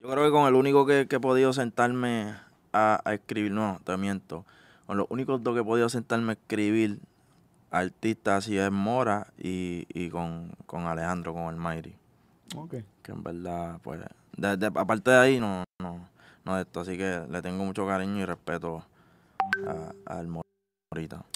Yo creo que con el único que, he podido sentarme a, escribir, no, te miento. Con los únicos dos que he podido sentarme a escribir artistas así es Mora y, con, Alejandro, con el Mayri. Que en verdad, pues, aparte de ahí, no, no, de esto. Así que le tengo mucho cariño y respeto al Morita.